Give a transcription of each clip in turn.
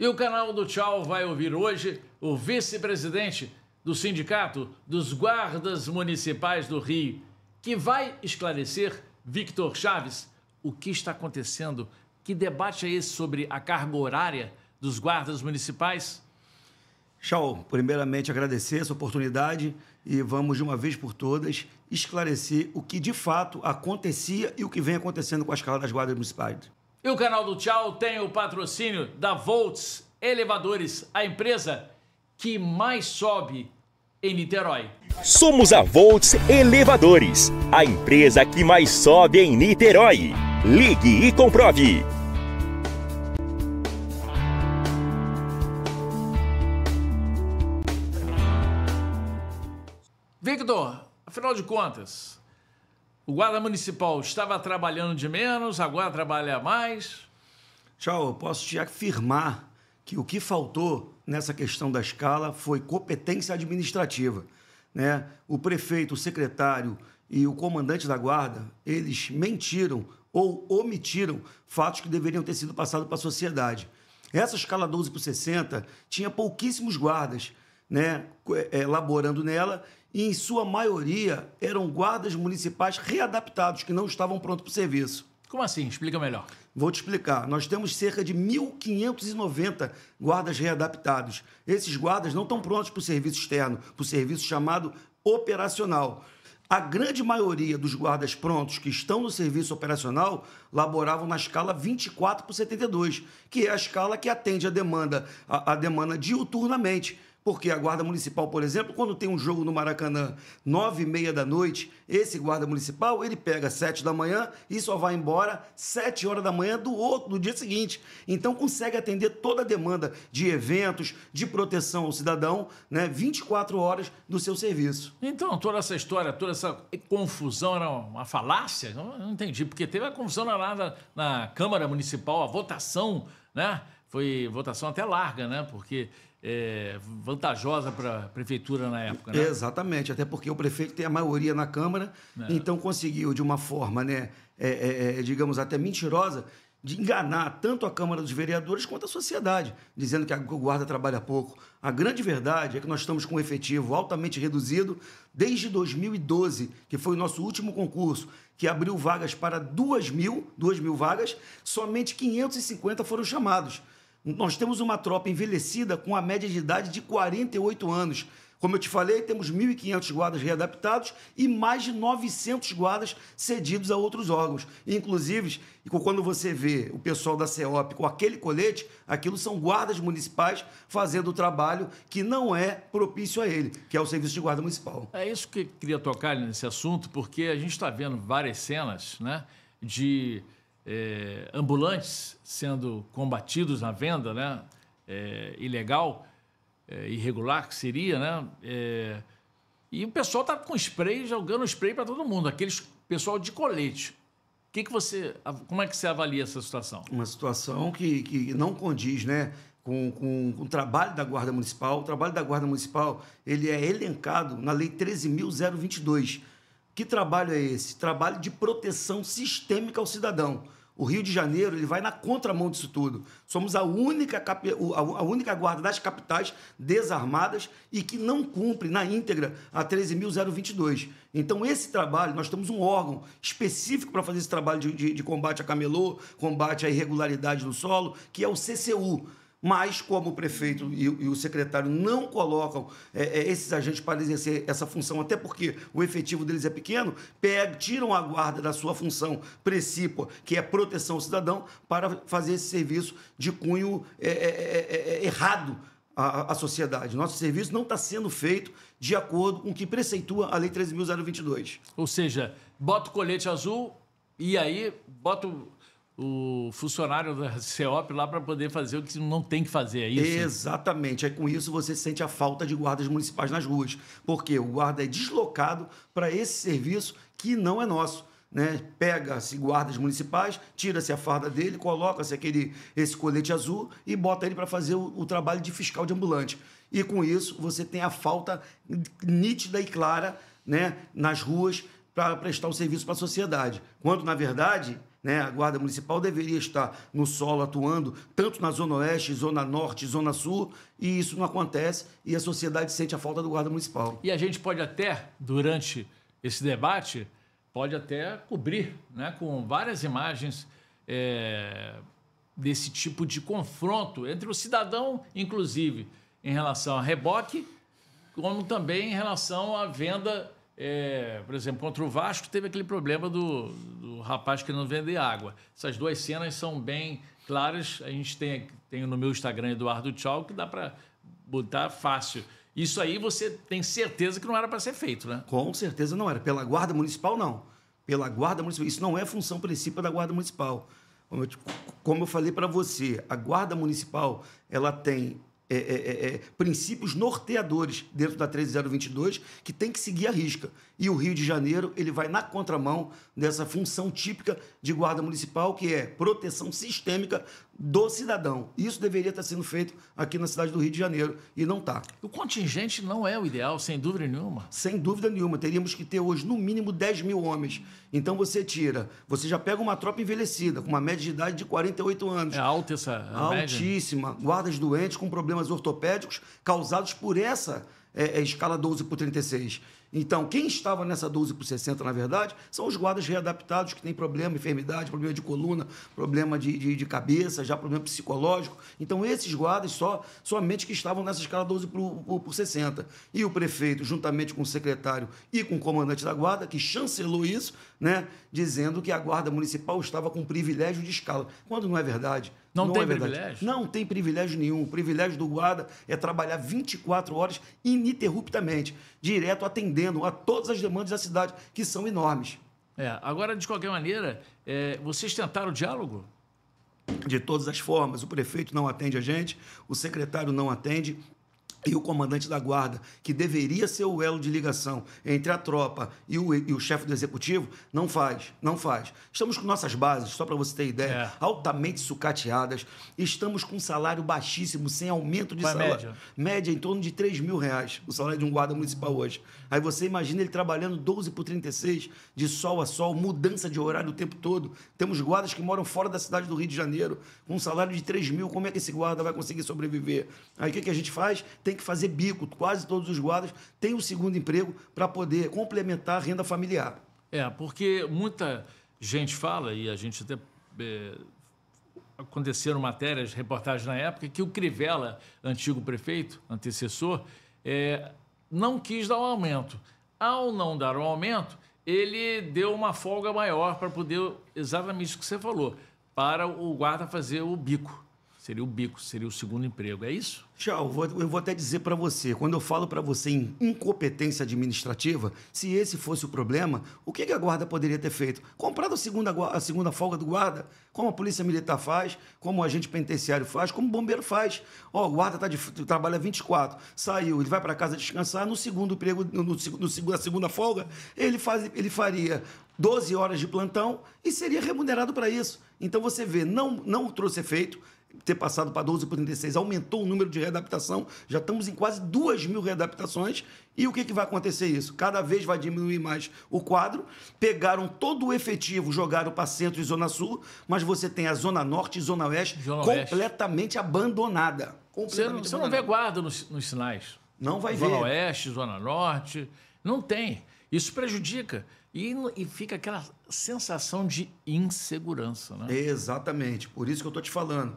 E o canal do Tchau vai ouvir hoje o vice-presidente do Sindicato dos Guardas Municipais do Rio, que vai esclarecer, Victor Chaves, o que está acontecendo, que debate é esse sobre a carga horária dos guardas municipais? Chau, primeiramente agradecer essa oportunidade e vamos de uma vez por todas esclarecer o que de fato acontecia e o que vem acontecendo com a escala das guardas municipais. E o canal do Tchau tem o patrocínio da Volts Elevadores, a empresa que mais sobe em Niterói. Somos a Volts Elevadores, a empresa que mais sobe em Niterói. Ligue e comprove. Victor, afinal de contas, o guarda municipal estava trabalhando de menos, agora trabalha mais? Tchau, eu posso te afirmar que o que faltou nessa questão da escala foi competência administrativa. Né? O prefeito, o secretário e o comandante da guarda, eles mentiram ou omitiram fatos que deveriam ter sido passados para a sociedade. Essa escala 12 por 60 tinha pouquíssimos guardas né, elaborando eh, eh, nela e, em sua maioria, eram guardas municipais readaptados, que não estavam prontos para o serviço. Como assim? Explica melhor. Vou te explicar. Nós temos cerca de 1.590 guardas readaptados. Esses guardas não estão prontos para o serviço externo, para o serviço chamado operacional. A grande maioria dos guardas prontos que estão no serviço operacional laboravam na escala 24 por 72, que é a escala que atende a demanda, a, a demanda diuturnamente. Porque a Guarda Municipal, por exemplo, quando tem um jogo no Maracanã, nove e meia da noite, esse Guarda Municipal, ele pega sete da manhã e só vai embora sete horas da manhã do outro, do dia seguinte. Então consegue atender toda a demanda de eventos, de proteção ao cidadão, né? 24 horas do seu serviço. Então, toda essa história, toda essa confusão era uma falácia? Não, não entendi, porque teve a confusão lá na, na Câmara Municipal, a votação, né? Foi votação até larga, né? Porque é, vantajosa para a prefeitura na época, né? Exatamente, até porque o prefeito tem a maioria na Câmara, é. então conseguiu, de uma forma, né, é, é, é, digamos, até mentirosa, de enganar tanto a Câmara dos Vereadores quanto a sociedade, dizendo que a guarda trabalha pouco. A grande verdade é que nós estamos com um efetivo altamente reduzido desde 2012, que foi o nosso último concurso, que abriu vagas para 2 mil, 2 mil vagas, somente 550 foram chamados. Nós temos uma tropa envelhecida com a média de idade de 48 anos. Como eu te falei, temos 1.500 guardas readaptados e mais de 900 guardas cedidos a outros órgãos. Inclusive, quando você vê o pessoal da CEOP com aquele colete, aquilo são guardas municipais fazendo o trabalho que não é propício a ele, que é o serviço de guarda municipal. É isso que eu queria tocar nesse assunto, porque a gente está vendo várias cenas né, de é, ambulantes sendo combatidos na venda né, é, ilegal, é, irregular que seria, né? e o pessoal tá com spray, jogando spray para todo mundo, aqueles pessoal de colete. Que que você, como é que você avalia essa situação? Uma situação que, que não condiz né, com, com, com o trabalho da Guarda Municipal. O trabalho da Guarda Municipal ele é elencado na Lei 13.022, que trabalho é esse? Trabalho de proteção sistêmica ao cidadão. O Rio de Janeiro ele vai na contramão disso tudo. Somos a única, a única guarda das capitais desarmadas e que não cumpre na íntegra a 13.022. Então, esse trabalho, nós temos um órgão específico para fazer esse trabalho de, de, de combate a camelô, combate à irregularidade no solo, que é o CCU mas como o prefeito e, e o secretário não colocam é, é, esses agentes para exercer essa função, até porque o efetivo deles é pequeno, pegam, tiram a guarda da sua função precípua, que é proteção ao cidadão, para fazer esse serviço de cunho é, é, é, é errado à, à sociedade. Nosso serviço não está sendo feito de acordo com o que preceitua a Lei 13.022. Ou seja, bota o colete azul e aí bota o o funcionário da CEOP lá para poder fazer o que não tem que fazer, é isso? Exatamente. É com isso você sente a falta de guardas municipais nas ruas, porque o guarda é deslocado para esse serviço que não é nosso. Né? Pega-se guardas municipais, tira-se a farda dele, coloca-se aquele esse colete azul e bota ele para fazer o, o trabalho de fiscal de ambulante. E com isso você tem a falta nítida e clara né, nas ruas para prestar um serviço para a sociedade. Quando, na verdade, né? A Guarda Municipal deveria estar no solo atuando, tanto na Zona Oeste, Zona Norte, Zona Sul, e isso não acontece e a sociedade sente a falta do Guarda Municipal. E a gente pode até, durante esse debate, pode até cobrir né, com várias imagens é, desse tipo de confronto entre o cidadão, inclusive, em relação a reboque, como também em relação à venda é, por exemplo, contra o Vasco teve aquele problema do, do rapaz que não vende água. Essas duas cenas são bem claras. A gente tem, tem no meu Instagram Eduardo Tchau que dá para botar fácil. Isso aí você tem certeza que não era para ser feito, né? Com certeza não era. Pela Guarda Municipal, não. Pela Guarda Municipal. Isso não é função principal da Guarda Municipal. Como eu, como eu falei para você, a Guarda Municipal ela tem é, é, é, é, princípios norteadores dentro da 13022 que tem que seguir a risca. E o Rio de Janeiro ele vai na contramão dessa função típica de guarda municipal, que é proteção sistêmica do cidadão. Isso deveria estar sendo feito aqui na cidade do Rio de Janeiro e não está. O contingente não é o ideal, sem dúvida nenhuma. Sem dúvida nenhuma. Teríamos que ter hoje, no mínimo, 10 mil homens. Então você tira, você já pega uma tropa envelhecida, com uma média de idade de 48 anos. É alta essa Altíssima. Guardas doentes com problemas ortopédicos causados por essa é, é, escala 12 por 36. Então, quem estava nessa 12 por 60, na verdade, são os guardas readaptados que têm problema, enfermidade, problema de coluna, problema de, de, de cabeça, já problema psicológico. Então, esses guardas só somente que estavam nessa escala 12 por, por, por 60. E o prefeito, juntamente com o secretário e com o comandante da guarda, que chancelou isso, né, dizendo que a guarda municipal estava com privilégio de escala, quando não é verdade. Não, não tem é privilégio? Não tem privilégio nenhum. O privilégio do guarda é trabalhar 24 horas ininterruptamente, direto atendendo a todas as demandas da cidade, que são enormes. É, agora, de qualquer maneira, é, vocês tentaram o diálogo? De todas as formas. O prefeito não atende a gente, o secretário não atende, e o comandante da guarda, que deveria ser o elo de ligação entre a tropa e o, e o chefe do executivo, não faz, não faz. Estamos com nossas bases, só para você ter ideia, é. altamente sucateadas, estamos com um salário baixíssimo, sem aumento de é salário. média? média em torno de 3 mil reais, o salário de um guarda municipal hoje. Aí você imagina ele trabalhando 12 por 36, de sol a sol, mudança de horário o tempo todo. Temos guardas que moram fora da cidade do Rio de Janeiro, com um salário de 3 mil. Como é que esse guarda vai conseguir sobreviver? Aí o que, que a gente faz? Tem que fazer bico. Quase todos os guardas têm o um segundo emprego para poder complementar a renda familiar. É, porque muita gente fala, e a gente até. É aconteceram matérias, reportagens na época, que o Crivella, antigo prefeito, antecessor, é, não quis dar o um aumento. Ao não dar o um aumento, ele deu uma folga maior para poder, exatamente isso que você falou, para o guarda fazer o bico. Seria o bico, seria o segundo emprego, é isso? Tchau, eu vou até dizer para você, quando eu falo para você em incompetência administrativa, se esse fosse o problema, o que a guarda poderia ter feito? Comprado a segunda, a segunda folga do guarda, como a polícia militar faz, como o agente penitenciário faz, como o bombeiro faz. Ó, o guarda tá de, trabalha 24, saiu, ele vai para casa descansar, no segundo emprego, no, no, no, na segunda folga, ele, faz, ele faria 12 horas de plantão e seria remunerado para isso. Então você vê, não, não trouxe efeito, ter passado para 12 por 36, aumentou o número de readaptação, já estamos em quase 2 mil readaptações. E o que, que vai acontecer isso? Cada vez vai diminuir mais o quadro. Pegaram todo o efetivo, jogaram para centro e zona sul, mas você tem a zona norte e zona oeste zona completamente oeste. abandonada. Completamente você, não, você não vê guarda nos, nos sinais. Não vai zona ver. Zona oeste, zona norte, não tem. Isso prejudica. E, e, fica aquela sensação de insegurança, né? Exatamente. Por isso que eu estou te falando.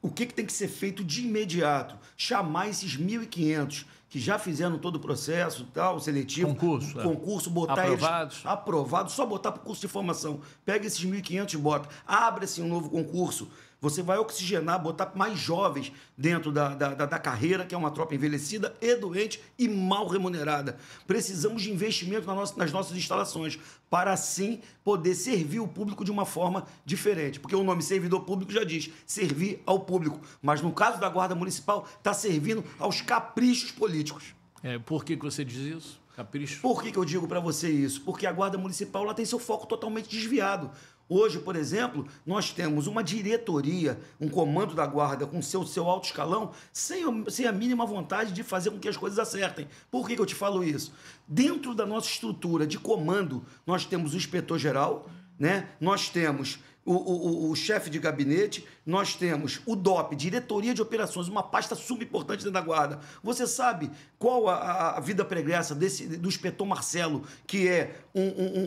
O que, que tem que ser feito de imediato? Chamar esses 1.500 que já fizeram todo o processo, tal, seletivo, concurso, é. concurso botar aprovados. eles aprovados, só botar para o curso de formação. Pega esses 1.500 e bota. Abre-se um novo concurso você vai oxigenar, botar mais jovens dentro da, da, da, carreira, que é uma tropa envelhecida e doente e mal remunerada. Precisamos de investimento na nossa, nas nossas instalações, para assim poder servir o público de uma forma diferente. Porque o nome servidor público já diz servir ao público. Mas no caso da Guarda Municipal, está servindo aos caprichos políticos. É, por que, que você diz isso? Capricho. Por que, que eu digo para você isso? Porque a Guarda Municipal ela tem seu foco totalmente desviado. Hoje, por exemplo, nós temos uma diretoria, um comando da guarda com seu, seu alto escalão, sem, sem a mínima vontade de fazer com que as coisas acertem. Por que, que eu te falo isso? Dentro da nossa estrutura de comando, nós temos o inspetor-geral, né? nós temos o, o, o, chefe de gabinete, nós temos o DOP, Diretoria de Operações, uma pasta subimportante dentro da Guarda. Você sabe qual a, a vida pregressa desse, do inspetor Marcelo, que é um, um,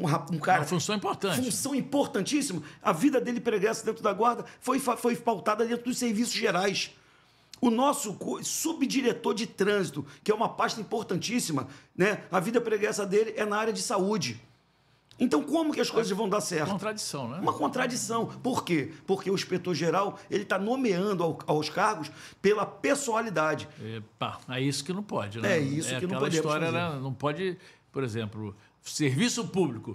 um, um, cara. Uma função importante. Função importantíssima. A vida dele pregressa dentro da Guarda foi, foi pautada dentro dos serviços gerais. O nosso subdiretor de trânsito, que é uma pasta importantíssima, né? a vida pregressa dele é na área de saúde. Então, como que as coisas vão dar certo? Contradição, né? Uma contradição. Por quê? Porque o inspetor-geral ele está nomeando ao, aos cargos pela pessoalidade. Epa, é isso que não pode, né? É isso é que não pode. história fazer. Era, não pode, por exemplo, serviço público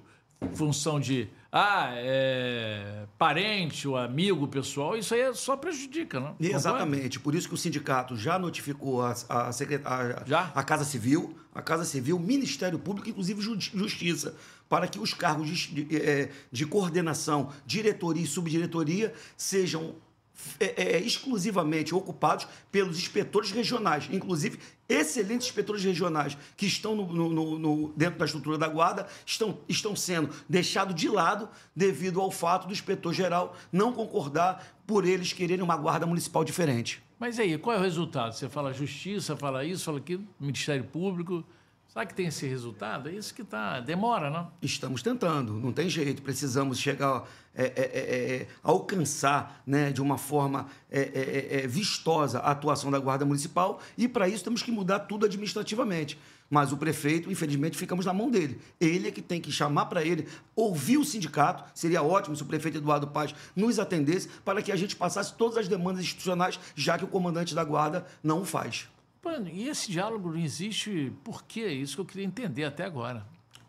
função de ah, é, parente, o amigo pessoal, isso aí é só prejudica, não? Né? Exatamente. Por isso que o sindicato já notificou a, a, a, já? a Casa Civil, a Casa Civil, Ministério Público, inclusive Justiça, para que os cargos de, de, é, de coordenação, diretoria e subdiretoria sejam é, é, exclusivamente ocupados pelos inspetores regionais, inclusive excelentes inspetores regionais que estão no, no, no, dentro da estrutura da guarda, estão, estão sendo deixados de lado devido ao fato do inspetor-geral não concordar por eles quererem uma guarda municipal diferente. Mas aí, qual é o resultado? Você fala justiça, fala isso, fala aquilo, Ministério Público. Será que tem esse resultado? É isso que tá, demora, não? Estamos tentando, não tem jeito. Precisamos chegar, é, é, é, é, alcançar né, de uma forma é, é, vistosa a atuação da Guarda Municipal e, para isso, temos que mudar tudo administrativamente. Mas o prefeito, infelizmente, ficamos na mão dele. Ele é que tem que chamar para ele, ouvir o sindicato. Seria ótimo se o prefeito Eduardo Paz nos atendesse para que a gente passasse todas as demandas institucionais, já que o comandante da Guarda não o faz. Mano, e esse diálogo não existe por quê? É isso que eu queria entender até agora.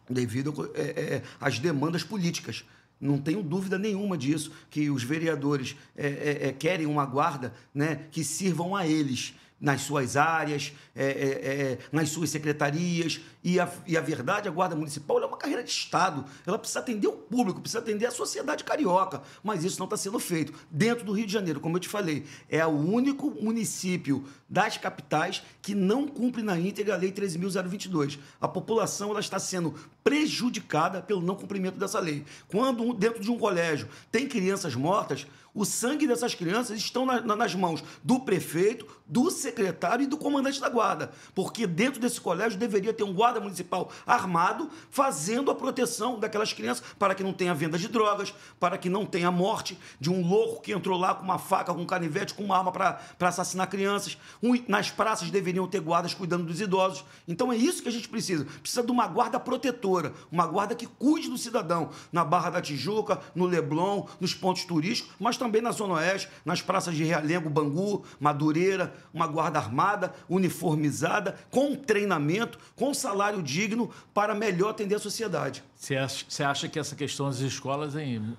Devido é, é, às demandas políticas. Não tenho dúvida nenhuma disso, que os vereadores é, é, é querem uma guarda né, que sirvam a eles nas suas áreas, é é, é, é, nas suas secretarias. E a, e a verdade, a Guarda Municipal é uma carreira de Estado. Ela precisa atender o público, precisa atender a sociedade carioca. Mas isso não está sendo feito. Dentro do Rio de Janeiro, como eu te falei, é o único município das capitais que não cumpre na íntegra a Lei 13.022. A população ela está sendo prejudicada pelo não cumprimento dessa lei. Quando, dentro de um colégio, tem crianças mortas, o sangue dessas crianças estão na, nas mãos do prefeito, do secretário e do comandante da guarda, porque dentro desse colégio deveria ter um guarda municipal armado fazendo a proteção daquelas crianças para que não tenha venda de drogas, para que não tenha morte de um louco que entrou lá com uma faca, com um canivete, com uma arma para assassinar crianças. Um, nas praças deveriam ter guardas cuidando dos idosos. Então é isso que a gente precisa. Precisa de uma guarda protetora, uma guarda que cuide do cidadão na Barra da Tijuca, no Leblon, nos pontos turísticos, mas também também na Zona Oeste, nas praças de Realengo, Bangu, Madureira, uma guarda armada, uniformizada, com treinamento, com salário digno para melhor atender a sociedade. Você acha, acha, que essa questão das escolas é um,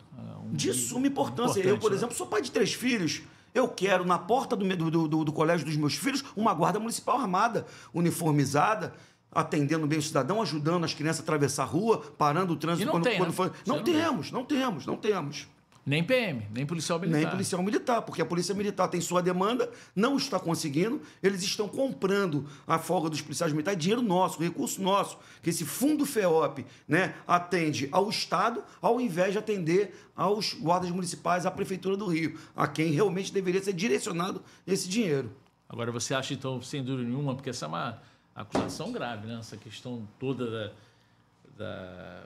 de suma importância? Eu, por né? exemplo, sou pai de três filhos. Eu quero, na porta do, do, do, do colégio dos meus filhos, uma guarda municipal armada, uniformizada, atendendo bem o cidadão, ajudando as crianças a atravessar a rua, parando o trânsito quando, tem, quando né? Não não temos, não temos, não temos. Nem PM, nem policial militar. Nem policial militar, porque a polícia militar tem sua demanda, não está conseguindo, eles estão comprando a folga dos policiais militares, dinheiro nosso, recurso nosso, que esse fundo FEOP né, atende ao Estado, ao invés de atender aos guardas municipais, à Prefeitura do Rio, a quem realmente deveria ser direcionado esse dinheiro. Agora, você acha, então, sem dúvida nenhuma, porque essa é uma acusação grave, né? essa questão toda da, da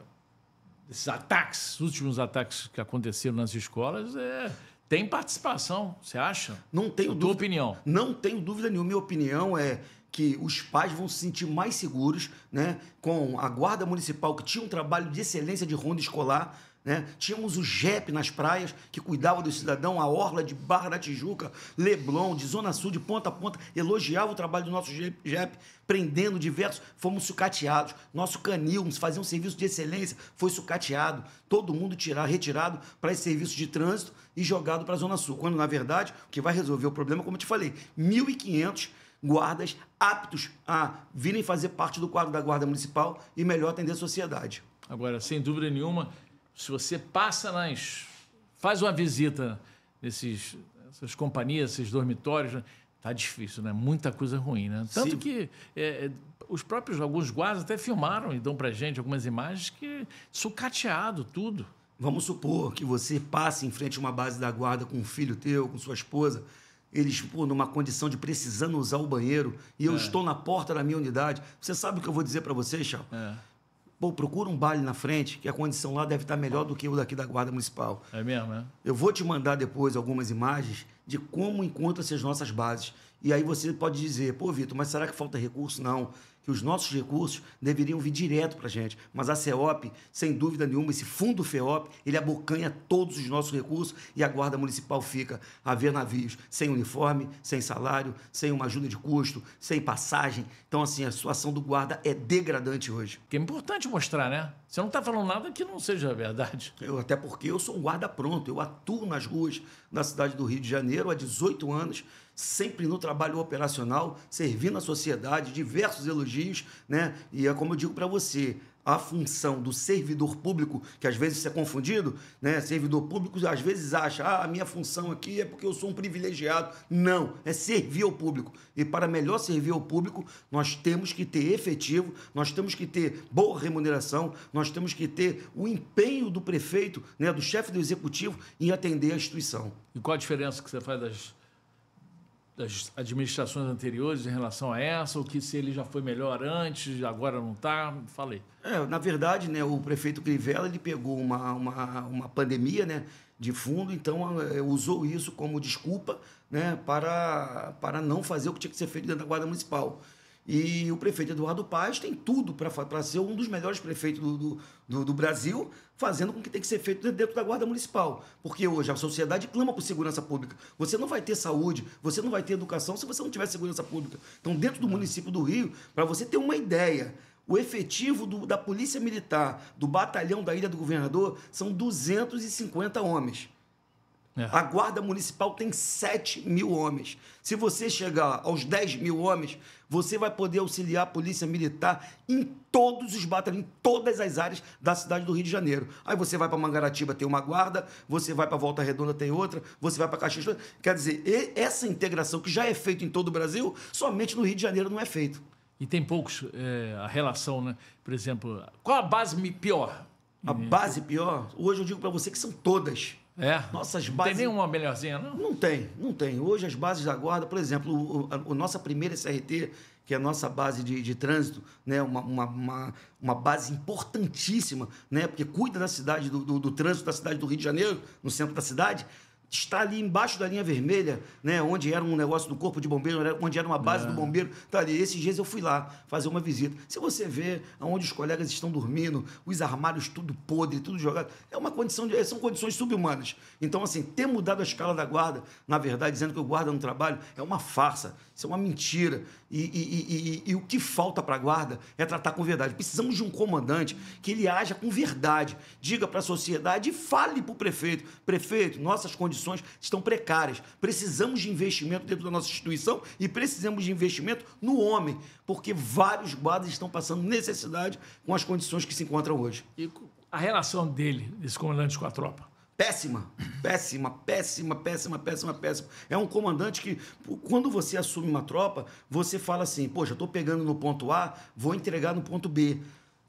esses ataques, os últimos ataques que aconteceram nas escolas, é, tem participação, você acha? Não tenho dúvida. Tua opinião? Não tenho dúvida nenhuma. Minha opinião é que os pais vão se sentir mais seguros, né? Com a guarda municipal que tinha um trabalho de excelência de ronda escolar né? Tínhamos o JEP nas praias, que cuidava do cidadão, a orla de Barra da Tijuca, Leblon, de Zona Sul, de ponta a ponta, elogiava o trabalho do nosso JEP, prendendo diversos, fomos sucateados. Nosso canil, fazia um serviço de excelência, foi sucateado. Todo mundo tirar, retirado para esse serviço de trânsito e jogado para a Zona Sul, quando, na verdade, o que vai resolver o problema, como eu te falei, 1.500 guardas aptos a virem fazer parte do quadro da Guarda Municipal e melhor atender a sociedade. Agora, sem dúvida nenhuma, se você passa nas. faz uma visita nesses essas companhias, esses dormitórios, né, tá difícil, né? Muita coisa ruim, né? Tanto Sim. que é, é, os próprios alguns guardas até filmaram e dão para gente algumas imagens que sucateado tudo. Vamos supor que você passe em frente a uma base da guarda com um filho teu, com sua esposa, eles pô, numa condição de precisando usar o banheiro e eu é. estou na porta da minha unidade. Você sabe o que eu vou dizer para vocês, Chão? É Pô, procura um baile na frente, que a condição lá deve estar melhor do que o daqui da Guarda Municipal. É mesmo, né? Eu vou te mandar depois algumas imagens de como encontra-se as nossas bases. E aí você pode dizer, pô, Vitor, mas será que falta recurso? Não que os nossos recursos deveriam vir direto para a gente. Mas a CEOP, sem dúvida nenhuma, esse fundo FEOP, ele abocanha todos os nossos recursos e a Guarda Municipal fica a ver navios sem uniforme, sem salário, sem uma ajuda de custo, sem passagem. Então, assim, a situação do guarda é degradante hoje. Que é importante mostrar, né? Você não está falando nada que não seja verdade. Eu, até porque eu sou um guarda pronto, eu atuo nas ruas da cidade do Rio de Janeiro há 18 anos, sempre no trabalho operacional, servindo à sociedade, diversos elogios elogios, né? E é como eu digo para você, a função do servidor público, que às vezes é confundido, né? Servidor público às vezes acha, ah, a minha função aqui é porque eu sou um privilegiado. Não, é servir ao público. E para melhor servir ao público, nós temos que ter efetivo, nós temos que ter boa remuneração, nós temos que ter o empenho do prefeito, né, do chefe do executivo em atender a instituição. E qual a diferença que você faz das das administrações anteriores em relação a essa, ou que se ele já foi melhor antes, agora não está? Falei. É, na verdade, né, o prefeito Crivella ele pegou uma, uma, uma pandemia né, de fundo, então é, usou isso como desculpa né, para, para não fazer o que tinha que ser feito dentro da Guarda Municipal. E o prefeito Eduardo Paz tem tudo para ser um dos melhores prefeitos do, do, do, do Brasil, fazendo com que tem que ser feito dentro da Guarda Municipal. Porque hoje a sociedade clama por segurança pública. Você não vai ter saúde, você não vai ter educação se você não tiver segurança pública. Então, dentro do município do Rio, para você ter uma ideia, o efetivo do, da Polícia Militar, do batalhão da Ilha do Governador, são 250 homens. É. A guarda municipal tem 7 mil homens. Se você chegar aos 10 mil homens, você vai poder auxiliar a polícia militar em todos os batalhões, em todas as áreas da cidade do Rio de Janeiro. Aí você vai para Mangaratiba, tem uma guarda, você vai para Volta Redonda, tem outra, você vai para Caxias. Quer dizer, essa integração que já é feita em todo o Brasil, somente no Rio de Janeiro não é feito. E tem poucos é, a relação, né? Por exemplo, qual a base pior? A é. base pior, hoje eu digo para você que são todas. É. Nossas bases... Não tem nenhuma melhorzinha, não? Não tem, não tem. Hoje as bases da guarda, por exemplo, o, a, nossa primeira SRT, que é a nossa base de, de trânsito, né? Uma, uma, uma, uma, base importantíssima, né? porque cuida da cidade, do, do, do trânsito da cidade do Rio de Janeiro, no centro da cidade está ali embaixo da linha vermelha, né, onde era um negócio do corpo de bombeiro, onde era uma base é. do bombeiro, tá ali. Esses dias eu fui lá fazer uma visita. Se você vê onde os colegas estão dormindo, os armários tudo podre, tudo jogado, é uma condição de, são condições subhumanas. Então assim, ter mudado a escala da guarda, na verdade, dizendo que o guarda no trabalho é uma farsa. Isso é uma mentira. E, e, e, e o que falta para a guarda é tratar com verdade. Precisamos de um comandante que ele haja com verdade, diga para a sociedade e fale para o prefeito: prefeito, nossas condições estão precárias. Precisamos de investimento dentro da nossa instituição e precisamos de investimento no homem, porque vários guardas estão passando necessidade com as condições que se encontram hoje. E a relação dele, desse comandante, com a tropa? péssima, péssima, péssima, péssima, péssima, péssima. É um comandante que, quando você assume uma tropa, você fala assim: poxa, eu estou pegando no ponto A, vou entregar no ponto B.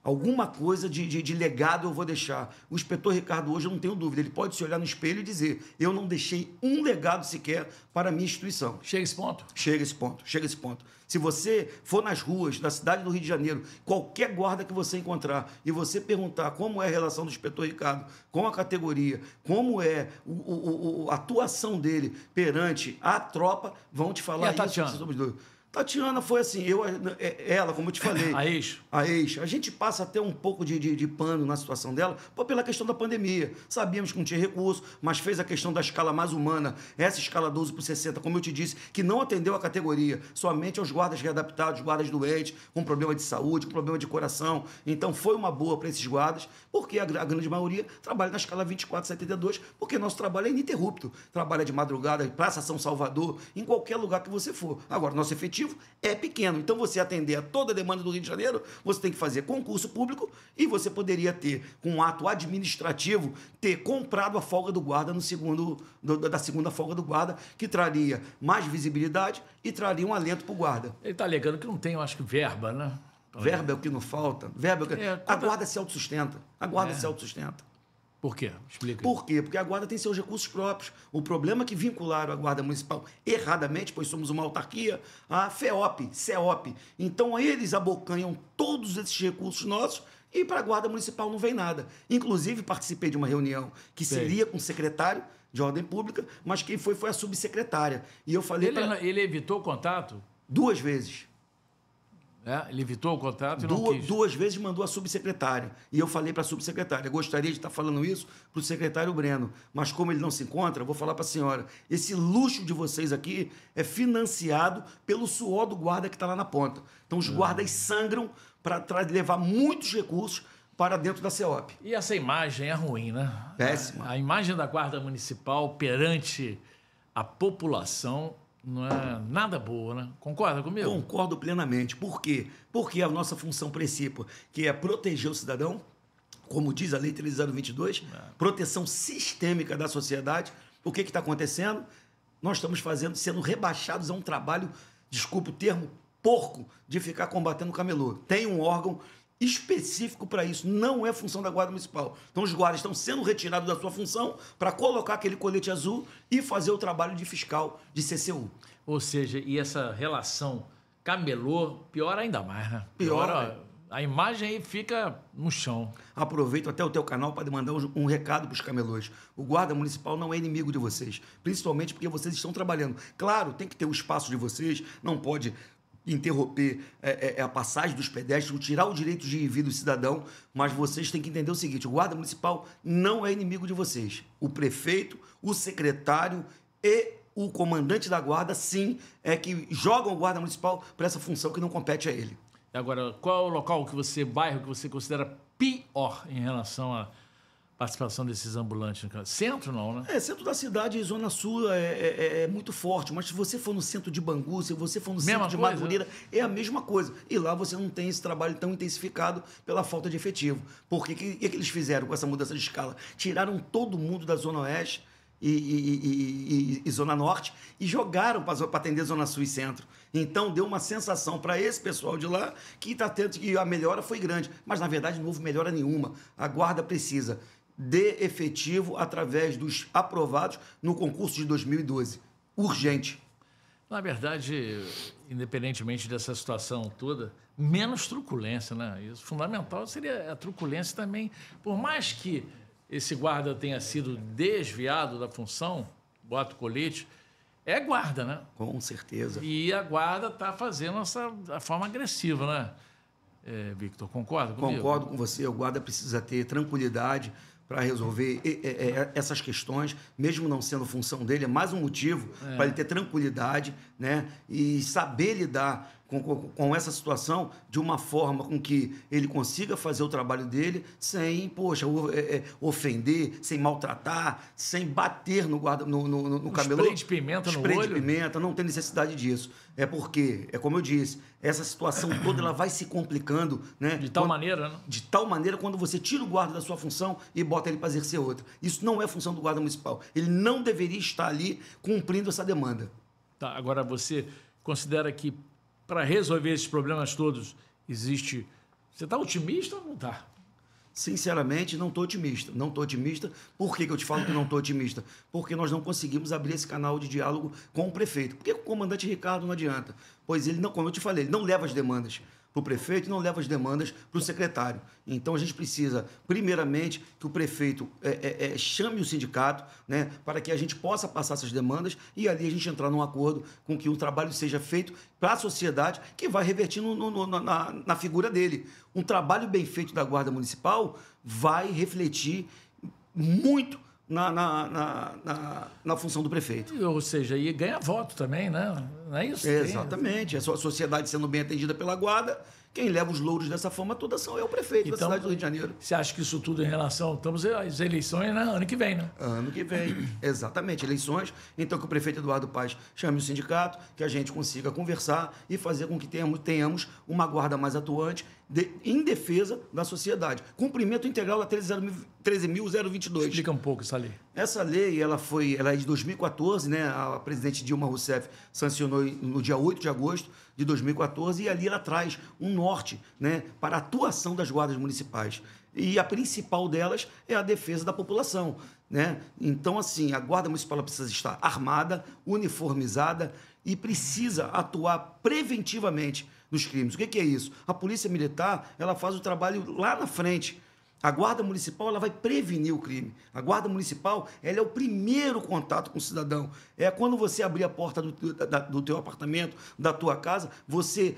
Alguma coisa de, de, de, legado eu vou deixar. O inspetor Ricardo, hoje eu não tenho dúvida, ele pode se olhar no espelho e dizer: eu não deixei um legado sequer para a minha instituição. Chega esse ponto? Chega esse ponto, chega esse ponto. Se você for nas ruas da cidade do Rio de Janeiro, qualquer guarda que você encontrar, e você perguntar como é a relação do inspetor Ricardo com a categoria, como é o, o, o, a atuação dele perante a tropa, vão te falar e a Tatiana? isso. Tatiana foi assim, eu, eh, eh, ela, como eu te falei. A ex. A ex. A gente passa até um pouco de, de, de pano na situação dela, pela questão da pandemia. Sabíamos que não tinha recurso, mas fez a questão da escala mais humana, essa escala 12 por 60, como eu te disse, que não atendeu a categoria, somente aos guardas readaptados, guardas doentes, com problema de saúde, com problema de coração. Então foi uma boa para esses guardas, porque a, a grande maioria trabalha na escala 2472, porque nosso trabalho é ininterrupto. Trabalha de madrugada, Praça São Salvador, em qualquer lugar que você for. Agora, nosso efetivo é pequeno. Então, você atender a toda a demanda do Rio de Janeiro, você tem que fazer concurso público e você poderia ter, com um ato administrativo, ter comprado a folga do guarda no segundo, do, da segunda folga do guarda, que traria mais visibilidade e traria um alento para o guarda. Ele está alegando que não tem, eu acho que, verba, né? Verba é o que não falta. Verba é o que... É, toda... A guarda se autossustenta. A guarda é. se autossustenta. Por quê? Explica. Por quê? Porque a guarda tem seus recursos próprios. O problema é que vincularam a guarda municipal erradamente, pois somos uma autarquia, a FEOP, CEOP. Então eles abocanham todos esses recursos nossos e para a guarda municipal não vem nada. Inclusive participei de uma reunião que seria com o secretário de ordem pública, mas quem foi foi a subsecretária. E eu falei ele, pra... ele evitou o contato? Duas vezes. É, ele evitou o contrato e duas, não quis. Duas vezes mandou a subsecretária. E eu falei para a subsecretária, gostaria de estar tá falando isso para o secretário Breno, mas como ele não se encontra, vou falar para a senhora, esse luxo de vocês aqui é financiado pelo suor do guarda que está lá na ponta. Então os é. guardas sangram para levar muitos recursos para dentro da CEOP. E essa imagem é ruim, né? Péssima. a, a imagem da Guarda Municipal perante a população não é nada boa, né? Concorda comigo? Concordo plenamente. Por quê? Porque a nossa função princípio, que é proteger o cidadão, como diz a Lei 3022, é. proteção sistêmica da sociedade. O que está acontecendo? Nós estamos fazendo, sendo rebaixados a um trabalho, desculpa o termo, porco, de ficar combatendo o camelô. Tem um órgão específico para isso, não é função da Guarda Municipal. Então, os guardas estão sendo retirados da sua função para colocar aquele colete azul e fazer o trabalho de fiscal de CCU. Ou seja, e essa relação camelô, pior ainda mais, né? Pior. a, imagem aí fica no chão. Aproveito até o teu canal para mandar um, um recado para os camelôs. O guarda municipal não é inimigo de vocês, principalmente porque vocês estão trabalhando. Claro, tem que ter o espaço de vocês, não pode interromper é, é, é, a passagem dos pedestres, tirar o direito de vida do cidadão, mas vocês têm que entender o seguinte: o guarda municipal não é inimigo de vocês. O prefeito, o secretário e o comandante da guarda, sim, é que jogam o guarda municipal para essa função que não compete a ele. Agora, qual é o local que você, bairro que você considera pior em relação a participação desses ambulantes? Centro não, né? É, centro da cidade e zona sul é, é, é, é, muito forte, mas se você for no centro de Bangu, se você for no mesma centro de coisa, Madureira, né? é a mesma coisa. E lá você não tem esse trabalho tão intensificado pela falta de efetivo. Porque o que, é que, eles fizeram com essa mudança de escala? Tiraram todo mundo da zona oeste e, e, e, e zona norte e jogaram para atender zona sul e centro. Então deu uma sensação para esse pessoal de lá que está tendo que a melhora foi grande, mas na verdade não houve melhora nenhuma. A guarda precisa de efetivo através dos aprovados no concurso de 2012. Urgente. Na verdade, independentemente dessa situação toda, menos truculência, né? Isso fundamental seria a truculência também. Por mais que esse guarda tenha sido desviado da função, bota o colete, é guarda, né? Com certeza. E a guarda está fazendo essa a forma agressiva, né? É, Victor, concorda comigo? Concordo com você. O guarda precisa ter tranquilidade para resolver essas questões, mesmo não sendo função dele, é mais um motivo é. para ele ter tranquilidade né? e saber lidar com, com, essa situação de uma forma com que ele consiga fazer o trabalho dele sem, poxa, é, é, ofender, sem maltratar, sem bater no, guarda, no, no, no um Spray de pimenta spray no de olho. pimenta, não tem necessidade disso. É porque, é como eu disse, essa situação toda ela vai se complicando. Né? De tal quando, maneira, né? De tal maneira, quando você tira o guarda da sua função e bota ele para exercer outra. Isso não é função do guarda municipal. Ele não deveria estar ali cumprindo essa demanda. Tá, agora você considera que para resolver esses problemas todos existe. Você está otimista ou não está? Sinceramente, não estou otimista. Não estou otimista. Por que, que eu te falo que não estou otimista? Porque nós não conseguimos abrir esse canal de diálogo com o prefeito. Por que o comandante Ricardo não adianta? Pois ele não, como eu te falei, ele não leva as demandas para o prefeito e não leva as demandas para o secretário. Então a gente precisa, primeiramente, que o prefeito é, é, é, chame o sindicato né, para que a gente possa passar essas demandas e ali a gente entrar num acordo com que o um trabalho seja feito para a sociedade que vai revertir no, no, no, na, na figura dele. Um trabalho bem feito da Guarda Municipal vai refletir muito na, na, na, na, na função do prefeito. Ou seja, e ganha voto também, né? Não é isso? Exatamente. A sociedade sendo bem atendida pela guarda, quem leva os louros dessa fama toda são é o prefeito então, da cidade do Rio de Janeiro. Você acha que isso tudo em relação. Estamos às eleições né? ano que vem, né? Ano que vem, exatamente. Eleições. Então que o prefeito Eduardo Paz chame o sindicato, que a gente consiga conversar e fazer com que tenhamos, tenhamos uma guarda mais atuante de, em defesa da sociedade. Cumprimento integral da 13.022. Explica um pouco essa lei. Essa lei ela foi, ela é de 2014, né? A presidente Dilma Rousseff sancionou no dia 8 de agosto de 2014 e ali ela traz um norte, né, para a atuação das guardas municipais. E a principal delas é a defesa da população, né? Então assim, a guarda municipal precisa estar armada, uniformizada e precisa atuar preventivamente dos crimes. O é que é isso? A polícia militar ela faz o trabalho lá na frente. A guarda municipal ela vai prevenir o crime. A guarda municipal ela é o primeiro contato com o cidadão. É quando você abrir a porta do, da, do teu apartamento, da tua casa, você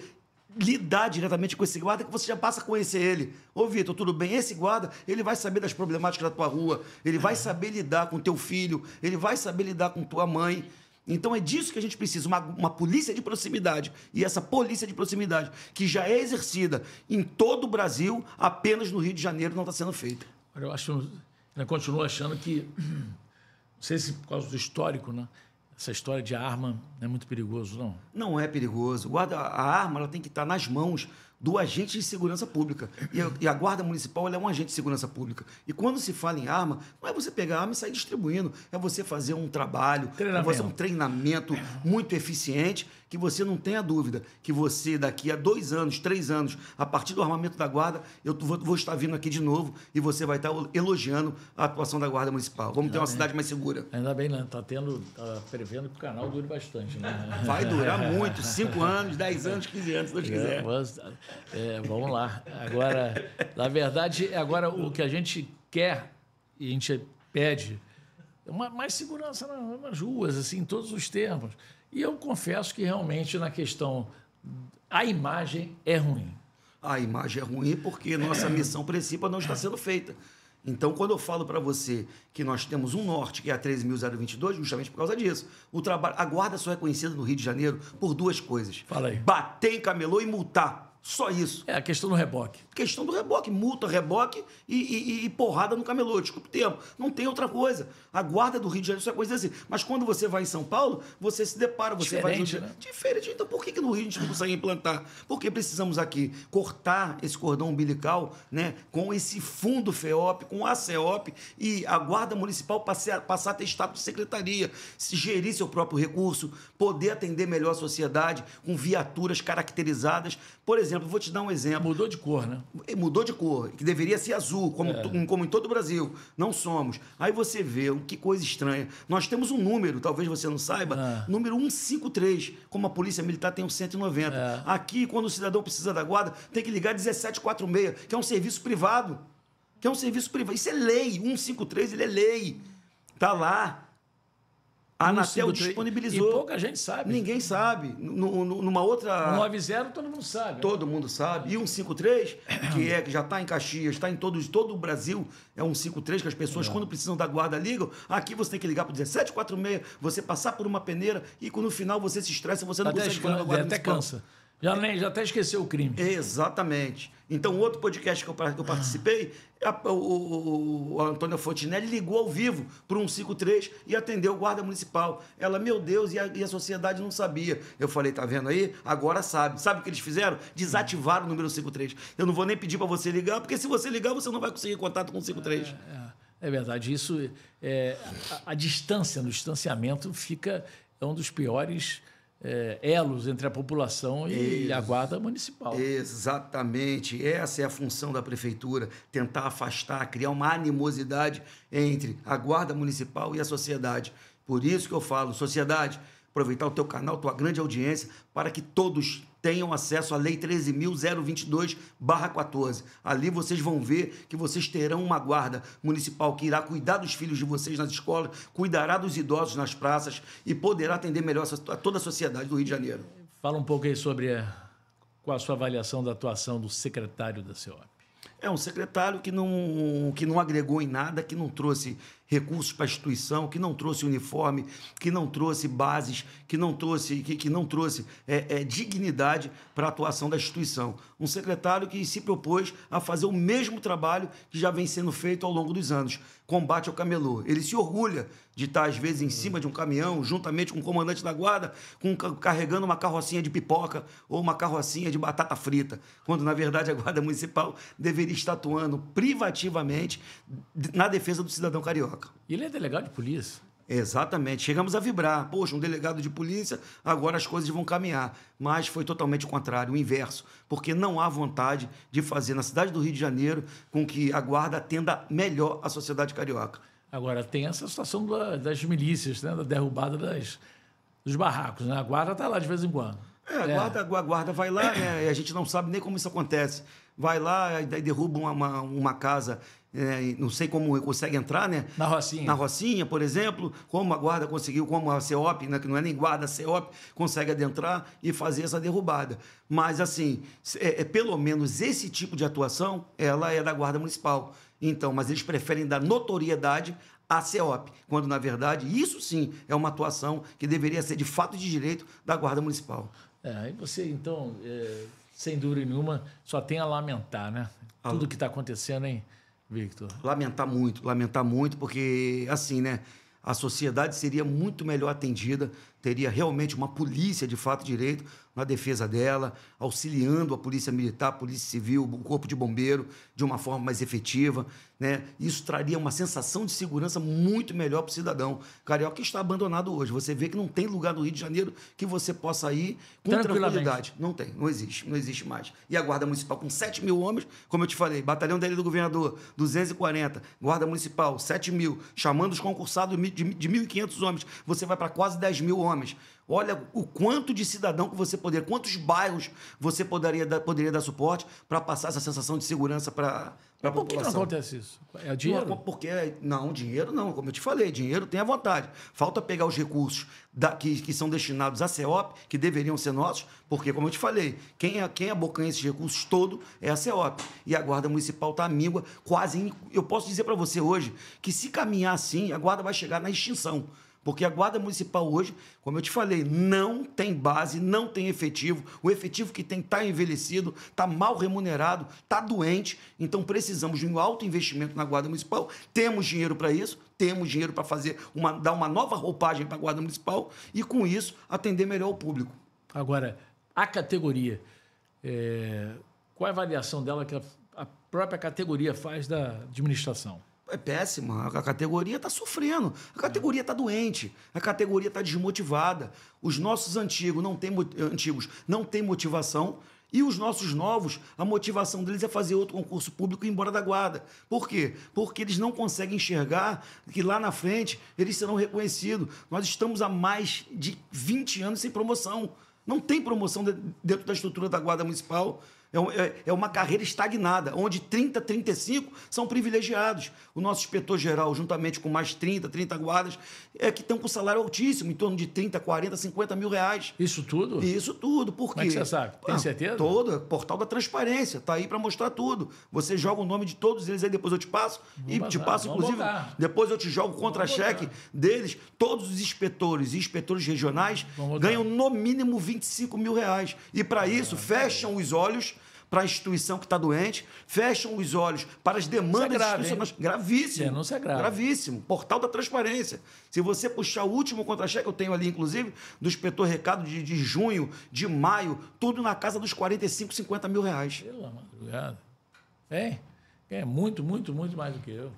lidar diretamente com esse guarda que você já passa a conhecer ele. Ô, Vitor, tudo bem? Esse guarda, ele vai saber das problemáticas da tua rua, ele vai saber lidar com teu filho, ele vai saber lidar com tua mãe. Então é disso que a gente precisa, uma, uma polícia de proximidade. E essa polícia de proximidade, que já é exercida em todo o Brasil, apenas no Rio de Janeiro não está sendo feita. Eu acho, eu continuo achando que, não sei se por causa do histórico, né? essa história de arma não é muito perigoso, não? Não é perigoso. Guarda, a arma ela tem que estar tá nas mãos do agente de segurança pública. E a, e a Guarda Municipal é um agente de segurança pública. E quando se fala em arma, não é você pegar a arma e sair distribuindo, é você fazer um trabalho, fazer é você um treinamento muito eficiente, que você não tenha dúvida que você, daqui a dois anos, três anos, a partir do armamento da Guarda, eu vou, vou estar vindo aqui de novo e você vai estar elogiando a atuação da Guarda Municipal. Vamos Ainda ter uma bem. cidade mais segura. Ainda bem, está né? tendo, tá prevendo que o canal dure bastante, né? Vai durar muito, cinco anos, dez anos, quinze anos, se Deus é, quiser. É, vamos lá. Agora, na verdade, agora o que a gente quer e a gente pede é mais segurança nas ruas, assim, em todos os termos. E eu confesso que realmente na questão a imagem é ruim. A imagem é ruim porque nossa missão principal não está sendo feita. Então, quando eu falo para você que nós temos um norte, que é a 13.022, justamente por causa disso. O trabalho, a guarda só é conhecida no Rio de Janeiro por duas coisas. Fala aí. Bater em camelô e multar. Só isso. É, a questão do reboque. Questão do reboque. Multa, reboque e, e, e porrada no camelô. Desculpa o termo. Não tem outra coisa. A guarda do Rio de Janeiro isso é coisa assim. Mas quando você vai em São Paulo, você se depara, você Diferente, vai... Né? Diferente. Então por que, que no Rio a gente não consegue implantar? Porque precisamos aqui cortar esse cordão umbilical né, com esse fundo FEOP, com a CEOP e a guarda municipal passar, passar a ter estado de secretaria, se gerir seu próprio recurso, poder atender melhor a sociedade com viaturas caracterizadas. Por exemplo, exemplo, vou te dar um exemplo. Mudou de cor, né? Mudou de cor, que deveria ser azul, como, é. como em todo o Brasil. Não somos. Aí você vê que coisa estranha. Nós temos um número, talvez você não saiba, é. número 153, como a Polícia Militar tem o 190. É. Aqui, quando o cidadão precisa da guarda, tem que ligar 1746, que é um serviço privado. Que é um serviço privado. Isso é lei. 153, ele é lei. Tá lá. A Anatel disponibilizou. E pouca gente sabe. Ninguém sabe. No, no, numa outra. 190 todo mundo sabe. Né? Todo mundo sabe. E 153, que é que já está em Caxias, está em todo, todo o Brasil, é 153 que as pessoas, é. quando precisam da guarda, ligam. Aqui você tem que ligar para o 1746, você passar por uma peneira e no final você se estressa, você não até consegue ligar a guarda. Até cansa. Já, nem, já até esqueceu o crime. Exatamente. Então, outro podcast que eu, que eu ah. participei, ah. a, o, o, Antônio Fontinelli ligou ao vivo para o 153 e atendeu o guarda municipal. Ela, meu Deus, e a, e a, sociedade não sabia. Eu falei, tá vendo aí? Agora sabe. Sabe o que eles fizeram? Desativaram o número 153. Eu não vou nem pedir para você ligar, porque se você ligar, você não vai conseguir contato com o 153. É, é, é verdade. Isso, é, a, a distância, no distanciamento, fica é um dos piores é, elos entre a população e, e a guarda municipal. Exatamente. Essa é a função da prefeitura: tentar afastar, criar uma animosidade entre a guarda municipal e a sociedade. Por isso que eu falo, sociedade, aproveitar o teu canal, tua grande audiência, para que todos tenham acesso à Lei 13.022-14. Ali vocês vão ver que vocês terão uma guarda municipal que irá cuidar dos filhos de vocês nas escolas, cuidará dos idosos nas praças e poderá atender melhor a toda a sociedade do Rio de Janeiro. Fala um pouco aí sobre qual a sua avaliação da atuação do secretário da CEOP. É um secretário que não, que não agregou em nada, que não trouxe recursos para a instituição, que não trouxe uniforme, que não trouxe bases, que não trouxe, que, que não trouxe é, é, dignidade para a atuação da instituição. Um secretário que se propôs a fazer o mesmo trabalho que já vem sendo feito ao longo dos anos combate ao camelô. Ele se orgulha de estar, às vezes, em cima de um caminhão, juntamente com o comandante da guarda, com, carregando uma carrocinha de pipoca ou uma carrocinha de batata frita, quando, na verdade, a Guarda Municipal deveria estar atuando privativamente na defesa do cidadão carioca boca. E ele é delegado de polícia. Exatamente. Chegamos a vibrar. Poxa, um delegado de polícia, agora as coisas vão caminhar. Mas foi totalmente o contrário, o inverso. Porque não há vontade de fazer na cidade do Rio de Janeiro com que a guarda atenda melhor a sociedade carioca. Agora, tem essa situação das milícias, né? da derrubada das, dos barracos. Né? A guarda está lá de vez em quando. É, a, é. Guarda, a guarda vai lá, né? e a gente não sabe nem como isso acontece. Vai lá e derruba uma, uma, uma casa é, não sei como consegue entrar, né? Na Rocinha. Na Rocinha, por exemplo, como a guarda conseguiu, como a CEOP, né, que não é nem guarda, a CEOP consegue adentrar e fazer essa derrubada. Mas, assim, é, é, pelo menos esse tipo de atuação, ela é da Guarda Municipal. Então, mas eles preferem dar notoriedade à CEOP, quando, na verdade, isso sim é uma atuação que deveria ser de fato de direito da Guarda Municipal. É, e você, então, é, sem dúvida nenhuma, só tem a lamentar, né? Tudo que está acontecendo, hein? Victor? Lamentar muito, lamentar muito, porque, assim, né? A sociedade seria muito melhor atendida, teria realmente uma polícia de fato direito na defesa dela, auxiliando a polícia militar, a polícia civil, o corpo de bombeiro de uma forma mais efetiva. Né? Isso traria uma sensação de segurança muito melhor para o cidadão. Carioca está abandonado hoje. Você vê que não tem lugar no Rio de Janeiro que você possa ir com tranquilidade. Não tem, não existe, não existe mais. E a Guarda Municipal com 7 mil homens, como eu te falei, batalhão da Ilha do Governador, 240, Guarda Municipal, 7 mil, chamando os concursados de 1.500 homens, você vai para quase 10 mil homens. Olha o quanto de cidadão que você poderia, quantos bairros você poderia dar, poderia dar suporte para passar essa sensação de segurança para Pra Por população. que não acontece isso? É dinheiro? Não, porque, é, não, dinheiro não. Como eu te falei, dinheiro tem a vontade. Falta pegar os recursos da, que, que são destinados à CEOP, que deveriam ser nossos, porque, como eu te falei, quem, é, quem abocanha esses recursos todo é a CEOP. E a Guarda Municipal está amígua, quase. Eu posso dizer para você hoje que, se caminhar assim, a Guarda vai chegar na extinção. Porque a Guarda Municipal hoje, como eu te falei, não tem base, não tem efetivo. O efetivo que tem está envelhecido, está mal remunerado, está doente. Então precisamos de um alto investimento na Guarda Municipal. Temos dinheiro para isso, temos dinheiro para fazer uma, dar uma nova roupagem para a Guarda Municipal e, com isso, atender melhor o público. Agora, a categoria. É... Qual é a avaliação dela que a própria categoria faz da administração? é péssima. A categoria está sofrendo. A categoria está doente. A categoria está desmotivada. Os nossos antigos não têm antigos não têm motivação. E os nossos novos, a motivação deles é fazer outro concurso público e ir embora da guarda. Por quê? Porque eles não conseguem enxergar que lá na frente eles serão reconhecidos. Nós estamos há mais de 20 anos sem promoção. Não tem promoção dentro da estrutura da Guarda Municipal. É, é, é, uma carreira estagnada, onde 30, 35 são privilegiados. O nosso inspetor geral, juntamente com mais 30, 30 guardas, é que estão com salário altíssimo, em torno de 30, 40, 50 mil reais. Isso tudo? Isso tudo. Por quê? Como é que você sabe? Tem ah, certeza? Ah, todo. Portal da Transparência. Está aí para mostrar tudo. Você joga o nome de todos eles aí, depois eu te passo. e passar, te passo, inclusive, botar. depois eu te jogo contra-cheque deles. Todos os inspetores e inspetores regionais ganham no mínimo 25 mil reais. E para isso, fecham os olhos para a instituição que está doente, fecham os olhos para as demandas isso é gravíssimo. Denúncia é grave. Gravíssimo. Portal da transparência. Se você puxar o último contra-cheque, eu tenho ali, inclusive, do inspetor recado de, de junho, de maio, tudo na casa dos 45, 50 mil reais. Pela madrugada. É, é muito, muito, muito mais do que eu.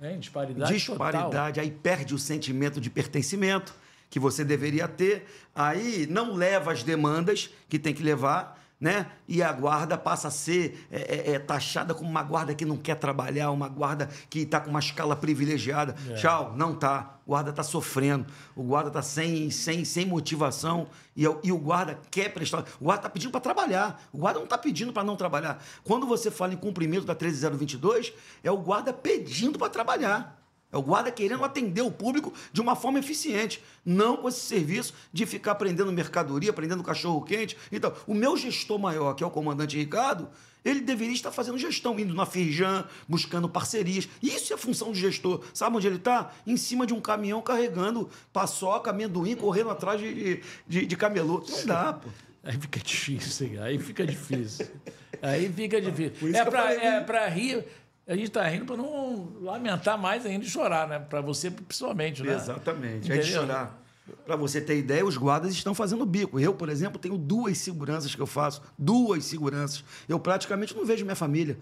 É, disparidade. Disparidade. Total. Aí perde o sentimento de pertencimento que você deveria ter. Aí não leva as demandas que tem que levar né? E a guarda passa a ser é, é, é, taxada como uma guarda que não quer trabalhar, uma guarda que está com uma escala privilegiada. É. Tchau, não tá. O guarda está sofrendo, o guarda está sem, sem, sem motivação e, e o guarda quer prestar. O guarda está pedindo para trabalhar, o guarda não está pedindo para não trabalhar. Quando você fala em cumprimento da 13022, é o guarda pedindo para trabalhar. É o guarda querendo atender o público de uma forma eficiente, não com esse serviço de ficar prendendo mercadoria, prendendo cachorro quente. Então, o meu gestor maior, que é o comandante Ricardo, ele deveria estar fazendo gestão, indo na Firjan, buscando parcerias. Isso é função do gestor. Sabe onde ele está? Em cima de um caminhão carregando paçoca, amendoim, correndo atrás de, de, de camelô. Não dá, pô. Aí fica difícil, aí fica difícil. Aí fica difícil. É para é rir a gente está rindo para não lamentar mais ainda e chorar, né? Para você, principalmente, né? Exatamente. Entendeu? É de chorar. Para você ter ideia, os guardas estão fazendo bico. Eu, por exemplo, tenho duas seguranças que eu faço, duas seguranças. Eu praticamente não vejo minha família.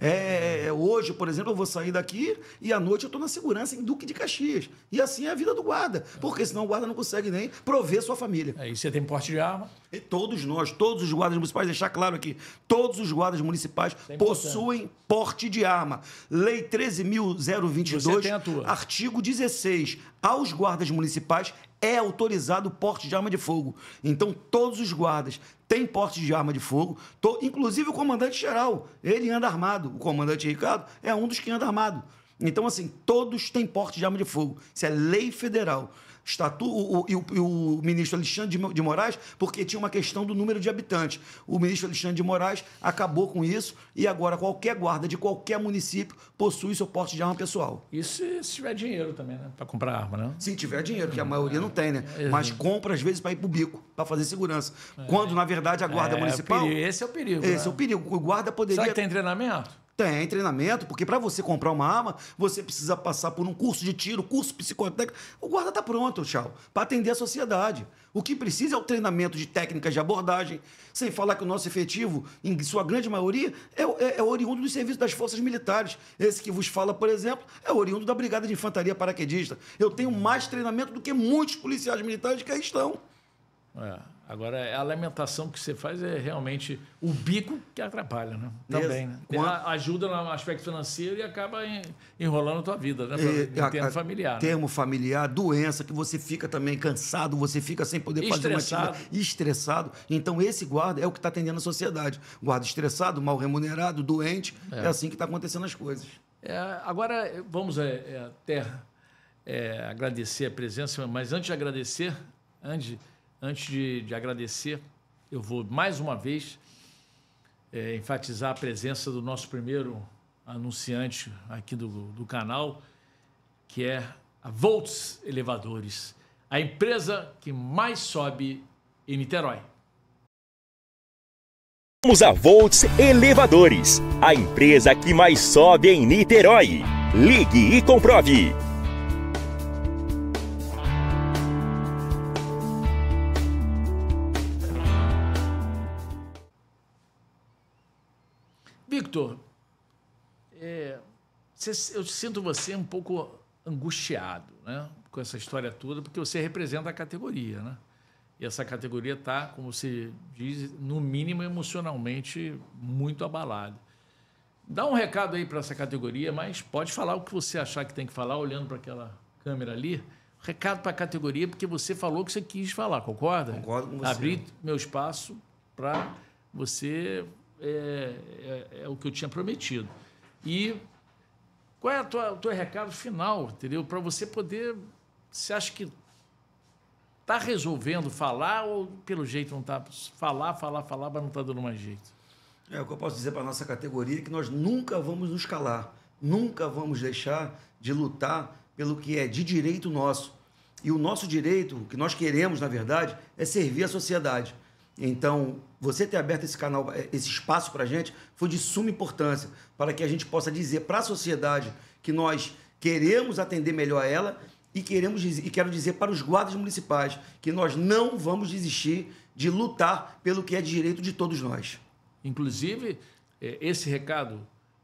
É, é, é, hoje, por exemplo, eu vou sair daqui e à noite eu estou na segurança em Duque de Caxias. E assim é a vida do guarda, porque senão o guarda não consegue nem prover sua família. Aí é você tem porte de arma. E todos nós, todos os guardas municipais, deixar claro aqui, todos os guardas municipais possuem porte de arma. Lei 13.022, artigo 16. Aos guardas municipais é autorizado o porte de arma de fogo. Então, todos os guardas têm porte de arma de fogo, inclusive o comandante-geral. Ele anda armado. O comandante Ricardo é um dos que anda armado. Então, assim, todos têm porte de arma de fogo. Isso é lei federal estatuto, o, o, o, ministro Alexandre de Moraes, porque tinha uma questão do número de habitantes. O ministro Alexandre de Moraes acabou com isso e agora qualquer guarda de qualquer município possui seu porte de arma pessoal. Isso se tiver dinheiro também, né? Para comprar arma, né? Se tiver dinheiro, que a maioria não tem, né? É, é. Mas compra às vezes para ir para o bico, para fazer segurança. É. Quando, na verdade, a guarda é, municipal. esse é o perigo. Esse né? é o perigo. O guarda poderia. Será que tem treinamento? Tem treinamento, porque para você comprar uma arma, você precisa passar por um curso de tiro, curso psicotécnico. O guarda está pronto, tchau, para atender a sociedade. O que precisa é o treinamento de técnicas de abordagem, sem falar que o nosso efetivo, em sua grande maioria, é, é, é oriundo do serviço das forças militares. Esse que vos fala, por exemplo, é oriundo da Brigada de Infantaria Paraquedista. Eu tenho mais treinamento do que muitos policiais militares que aí estão. É. Agora, a alimentação que você faz é realmente o bico que atrapalha, né? Também, né? ajuda no aspecto financeiro e acaba enrolando a tua vida, né? É, pra, termo familiar. Né? termo né? familiar, doença, que você fica também cansado, você fica sem poder estressado. fazer uma atividade. Estressado. Então, esse guarda é o que está atendendo a sociedade. Guarda estressado, mal remunerado, doente. É, é assim que está acontecendo as coisas. É, agora, vamos é, é, até é, agradecer a presença, mas antes de agradecer, antes... De Antes de, de agradecer, eu vou mais uma vez é, enfatizar a presença do nosso primeiro anunciante aqui do, do canal, que é a Volts Elevadores, a empresa que mais sobe em Niterói. Vamos a Volts Elevadores, a empresa que mais sobe em Niterói. Ligue e comprove. Vitor, é, eu sinto você um pouco angustiado né, com essa história toda, porque você representa a categoria, né? E essa categoria está, como você diz, no mínimo emocionalmente muito abalada. Dá um recado aí para essa categoria, mas pode falar o que você achar que tem que falar, olhando para aquela câmera ali. Recado para a categoria, porque você falou o que você quis falar, concorda? Concordo com você. Abrir meu espaço para você é, é, é o que eu tinha prometido. E qual é tua, o teu recado final, entendeu? Para você poder. Você acha que está resolvendo falar ou pelo jeito não está? Falar, falar, falar, mas não está dando mais jeito? É, o que eu posso dizer para a nossa categoria é que nós nunca vamos nos calar, nunca vamos deixar de lutar pelo que é de direito nosso. E o nosso direito, o que nós queremos, na verdade, é servir a sociedade. Então, você ter aberto esse canal, eh, esse espaço para a gente, foi de suma importância para que a gente possa dizer para a sociedade que nós queremos atender melhor ela e queremos e quero dizer para os guardas municipais que nós não vamos desistir de lutar pelo que é direito de todos nós. Inclusive, eh, esse recado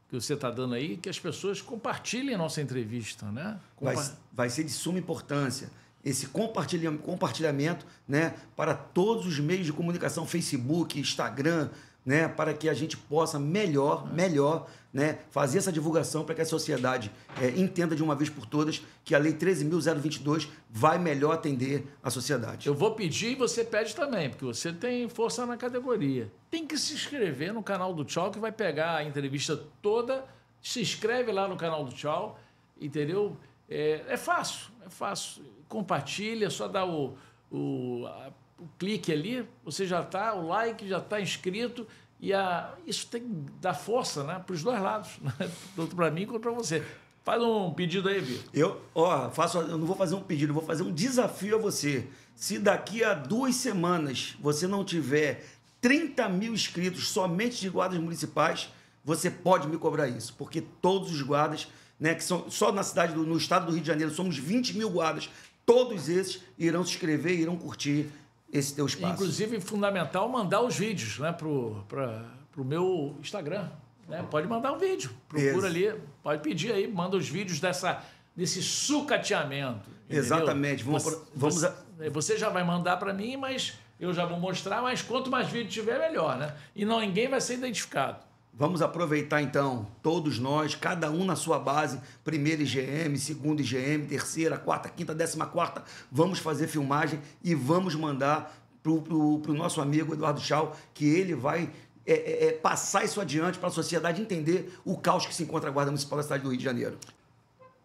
que você está dando aí, que as pessoas compartilhem a nossa entrevista, né? Compa vai, vai ser de suma importância esse compartilhamento né, para todos os meios de comunicação, Facebook, Instagram, né, para que a gente possa melhor, melhor né, fazer essa divulgação para que a sociedade é, entenda de uma vez por todas que a Lei 13.022 vai melhor atender a sociedade. Eu vou pedir e você pede também, porque você tem força na categoria. Tem que se inscrever no canal do Tchau, que vai pegar a entrevista toda. Se inscreve lá no canal do Tchau, entendeu? É, é fácil, é fácil compartilha, só dá o, o, a, o clique ali, você já está, o like já está inscrito. E a, isso tem que dar força né, para os dois lados, né? tanto para mim quanto para você. Faz um pedido aí, Vitor. Eu, ó, faço, eu não vou fazer um pedido, eu vou fazer um desafio a você. Se daqui a duas semanas você não tiver 30 mil inscritos somente de guardas municipais, você pode me cobrar isso, porque todos os guardas, né, que são só na cidade, do, no estado do Rio de Janeiro, somos 20 mil guardas todos esses irão se inscrever, irão curtir esse teu espaço. Inclusive, fundamental mandar os vídeos né, para o meu Instagram. Né? Pode mandar um vídeo. Procura Isso. ali, pode pedir aí, manda os vídeos dessa, desse sucateamento. Entendeu? Exatamente. Vamos, você, vamos a... É, você já vai mandar para mim, mas eu já vou mostrar, mas quanto mais vídeo tiver, melhor, né? E não, ninguém vai ser identificado. Vamos aproveitar então, todos nós, cada um na sua base, primeira IGM, segunda IGM, terceira, quarta, quinta, décima quarta, vamos fazer filmagem e vamos mandar para o nosso amigo Eduardo Chau, que ele vai é, é, é passar isso adiante para a sociedade entender o caos que se encontra a Guarda Municipal da cidade do Rio de Janeiro.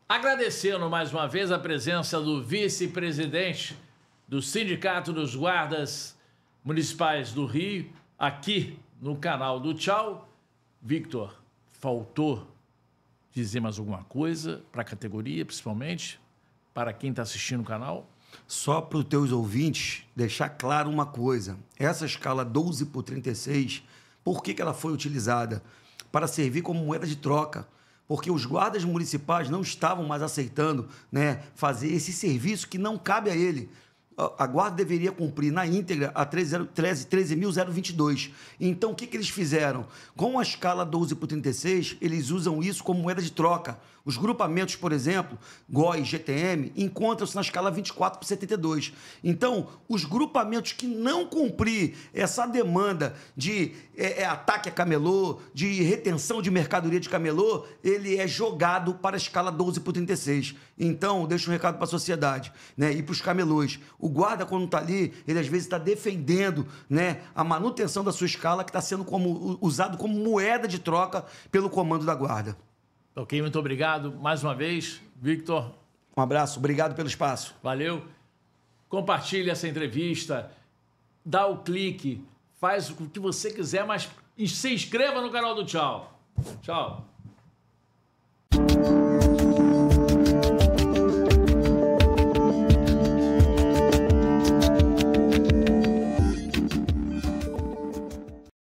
Agradecendo mais uma vez a presença do vice-presidente do Sindicato dos Guardas Municipais do Rio, aqui no canal do Tchau Victor, faltou dizer mais alguma coisa para a categoria, principalmente, para quem está assistindo o canal? Só para os teus ouvintes deixar claro uma coisa: essa escala 12 por 36, por que, que ela foi utilizada? Para servir como moeda de troca porque os guardas municipais não estavam mais aceitando né, fazer esse serviço que não cabe a ele a guarda deveria cumprir na íntegra a 13.022. então, o que, que eles fizeram? Com a escala 12 por 36, eles usam isso como moeda de troca os grupamentos, por exemplo, GOI, GTM, encontram-se na escala 24 por 72. Então, os grupamentos que não cumprir essa demanda de é, é, ataque a camelô, de retenção de mercadoria de camelô, ele é jogado para a escala 12 por 36. Então, deixa um recado para a sociedade né, e para os camelôs. O guarda, quando está ali, ele às vezes está defendendo né, a manutenção da sua escala, que está sendo como, usado como moeda de troca pelo comando da guarda. Ok, muito obrigado mais uma vez, Victor. Um abraço, obrigado pelo espaço. Valeu. Compartilhe essa entrevista, dá o clique, faz o que você quiser, mas se inscreva no canal do Tchau. Tchau.